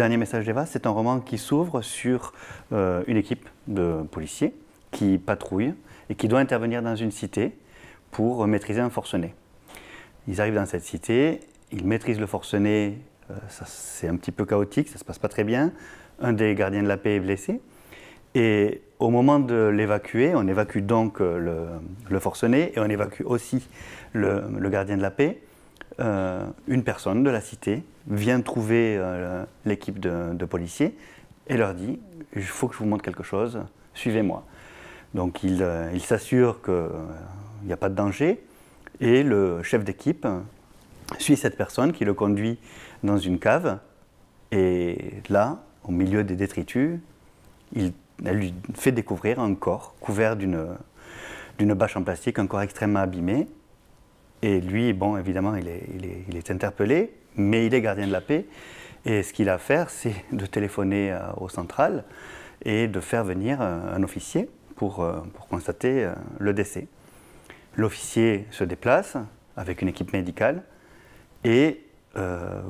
dernier message d'Eva, c'est un roman qui s'ouvre sur euh, une équipe de policiers qui patrouille et qui doit intervenir dans une cité pour maîtriser un forcené. Ils arrivent dans cette cité, ils maîtrisent le forcené, euh, c'est un petit peu chaotique, ça se passe pas très bien. Un des gardiens de la paix est blessé. Et au moment de l'évacuer, on évacue donc euh, le, forcené et on évacue aussi le gardien de la paix. Euh, une personne de la cité vient trouver euh, l'équipe de, policiers et leur dit il faut que je vous montre quelque chose, suivez-moi. Donc il, euh, s'assure qu'il n'y a pas de danger et le chef d'équipe suit cette personne qui le conduit dans une cave et là, au milieu des détritus, il, elle lui fait découvrir un corps couvert d'une bâche en plastique, un corps extrêmement abîmé et lui, bon, évidemment, il est, il, est, interpellé, mais il est gardien de la paix. Et ce qu'il a à faire, c'est de téléphoner euh, au central et de faire venir euh, un officier pour, euh, pour constater le décès. L'officier se déplace avec une équipe médicale et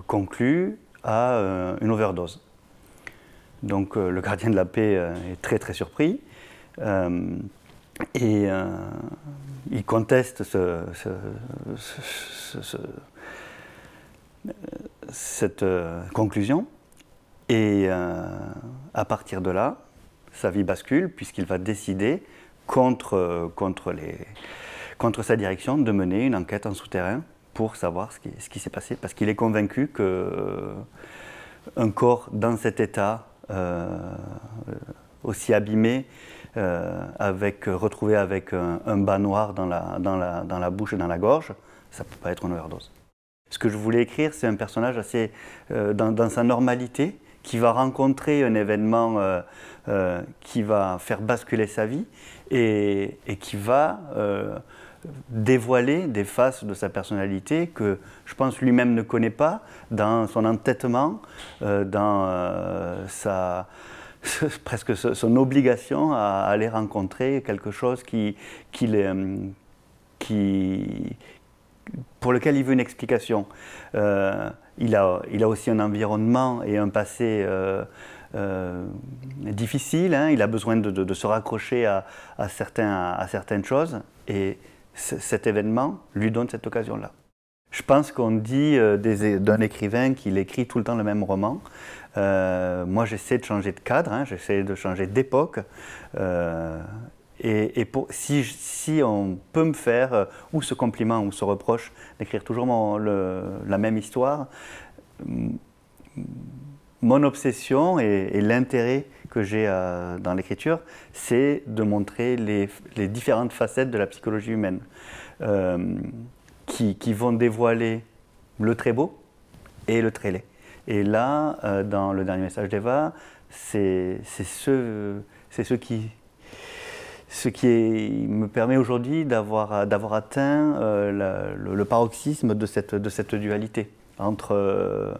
conclut à une overdose. Donc le gardien de la paix est très très surpris. et il conteste cette euh, conclusion. Et euh, à partir de là, sa vie bascule puisqu'il va décider contre, euh, contre, les, contre sa direction de mener une enquête en souterrain pour savoir ce qui, ce qui s'est passé, parce qu'il est convaincu que un corps dans cet état aussi abîmé, euh, avec, euh, retrouvé avec euh, un, bas noir dans la, dans, la, dans la, bouche et dans la gorge, ça ne peut pas être une overdose. Ce que je voulais écrire, c'est un personnage assez euh, dans, sa normalité, qui va rencontrer un événement qui va faire basculer sa vie et, qui va dévoiler des faces de sa personnalité que je pense lui-même ne connaît pas dans son entêtement, dans sa presque son obligation à aller rencontrer quelque chose qui, qui, euh, qui pour lequel il veut une explication. Euh, il, a, il a aussi un environnement et un passé euh, euh difficile, hein. il a besoin de, de se raccrocher à, à, certains, à certaines choses, et cet événement lui donne cette occasion-là. Je pense qu'on dit euh, d'un écrivain qu'il écrit tout le temps le même roman. Euh, moi, j'essaie de changer de cadre, hein, j'essaie de changer d'époque. Euh, et, si, si, on peut me faire ou ce compliment ou ce reproche d'écrire toujours mon, la même histoire, mon obsession et, l'intérêt que j'ai dans l'écriture, c'est de montrer les, les, différentes facettes de la psychologie humaine qui, vont dévoiler le très beau et le très laid. Et là, euh, dans le dernier message d'Eva, c'est ce, ce, qui, ce qui est, me permet aujourd'hui d'avoir atteint euh, le, paroxysme de cette, de cette dualité entre, euh,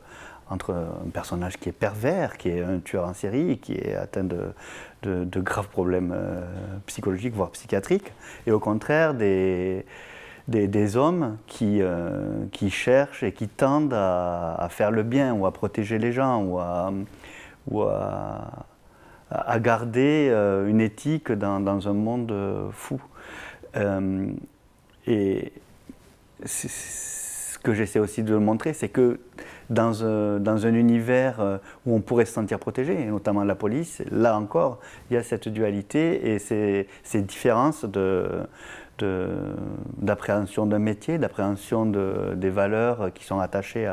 entre un personnage qui est pervers, qui est un tueur en série, qui est atteint de, de graves problèmes psychologiques, voire psychiatriques, et au contraire des des, hommes qui, euh, qui cherchent et qui tendent à, faire le bien ou à protéger les gens ou à, ou à, garder euh, une éthique dans, un monde euh, fou. et ce que j'essaie aussi de montrer, c'est que dans, dans, un univers où on pourrait se sentir protégé, notamment la police, là encore, il y a cette dualité et ces, ces différences de, euh, d'appréhension d'un métier, d'appréhension des valeurs qui sont attachées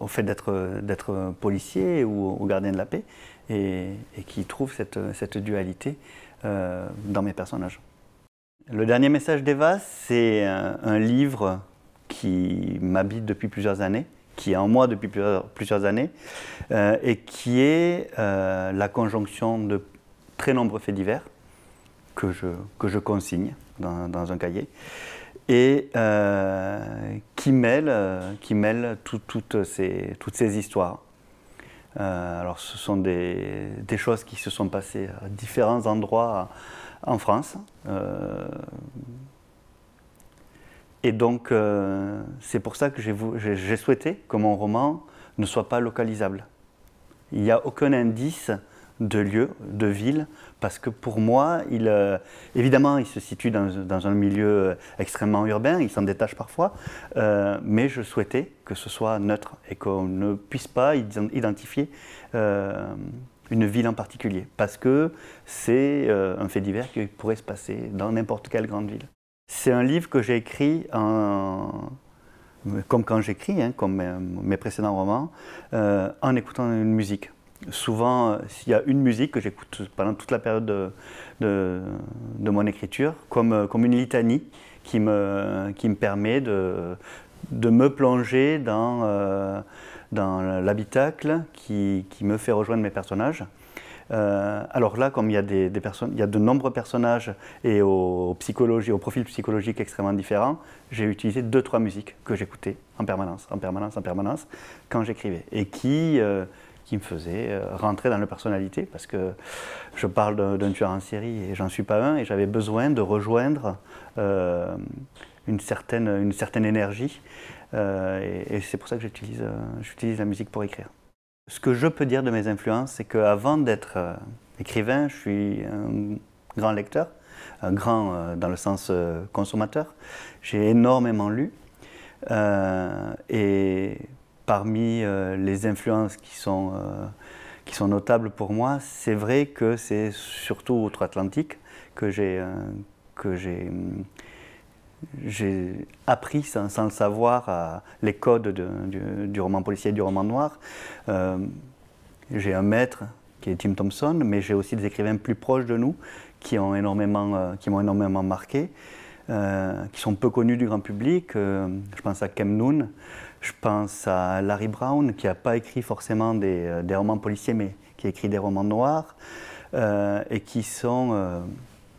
au fait d'être policier ou, au gardien de la paix, et, qui trouve cette, dualité euh, dans mes personnages. Le dernier message d'Eva, c'est un, livre qui m'habite depuis plusieurs années, qui est en moi depuis plusieurs, années, euh, et qui est la conjonction de très nombreux faits divers, que je, que je consigne dans, dans un cahier et euh, qui mêle, euh, qui mêle toutes, ces, toutes ces histoires. Euh, alors ce sont des, des, choses qui se sont passées à différents endroits en France. et donc c'est pour ça que j'ai souhaité que mon roman ne soit pas localisable. Il n'y a aucun indice de lieu, de ville, parce que pour moi, euh, évidemment, il se situe dans, un milieu euh, extrêmement urbain, il s'en détache parfois, euh, mais je souhaitais que ce soit neutre et qu'on ne puisse pas identifier une ville en particulier, parce que c'est un fait divers qui pourrait se passer dans n'importe quelle grande ville. C'est un livre que j'ai écrit comme quand j'écris, hein, comme mes précédents romans, en écoutant une musique souvent, euh, s'il y a une musique que j'écoute pendant toute la période de, mon écriture, comme, euh, comme une litanie qui me, qui me permet de, de me plonger dans, euh, dans l'habitacle qui, me fait rejoindre mes personnages. alors là, comme il y, a des, il y de nombreux personnages et aux, psychologies, aux profils psychologiques extrêmement différents, j'ai utilisé deux, trois musiques que j'écoutais en permanence, en permanence, en permanence, quand j'écrivais, et qui, qui me faisait euh, rentrer dans la personnalité parce que je parle d'un tueur en série et j'en suis pas un et j'avais besoin de rejoindre euh, une, certaine, une certaine énergie euh, et, c'est pour ça que j'utilise la musique pour écrire. Ce que je peux dire de mes influences, c'est qu'avant d'être écrivain, je suis un grand lecteur, un grand dans le sens consommateur. J'ai énormément lu. et parmi euh, les influences euh, qui sont, notables pour moi, c'est vrai que c'est surtout outre-Atlantique que j'ai euh, mm, appris sans, le savoir les codes du, roman policier et du roman noir. j'ai un maître qui est Tim Thompson, mais j'ai aussi des écrivains plus proches de nous qui m'ont énormément marqué, qui sont peu connus du grand public. je pense à Kem Noon, je pense à Larry Brown, qui n'a pas écrit forcément euh, des, romans policiers, mais qui a écrit des romans noirs, euh, et qui sont, euh,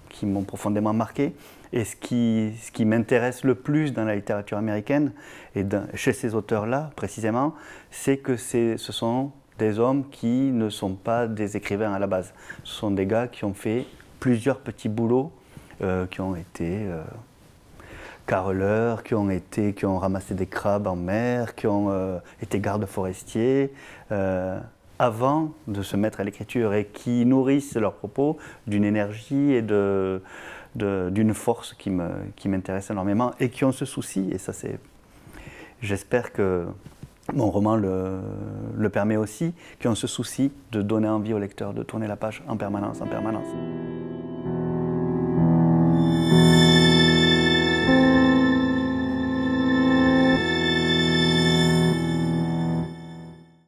qui m'ont profondément marqué. Et ce qui, ce qui m'intéresse le plus dans la littérature américaine, et chez ces auteurs-là précisément, c'est que ce sont des hommes qui ne sont pas des écrivains à la base. Ce sont des gars qui ont fait plusieurs petits boulots, qui ont été caroleurs, qui ont, été, qui ont ramassé des crabes en mer, qui ont euh, été gardes forestiers, euh, avant de se mettre à l'écriture et qui nourrissent leurs propos d'une énergie et d'une force qui, me, m'intéresse énormément et qui ont ce souci. Et ça, c'est. J'espère que mon roman le, le permet aussi, qui ont ce souci de donner envie au lecteur de tourner la page en permanence, en permanence.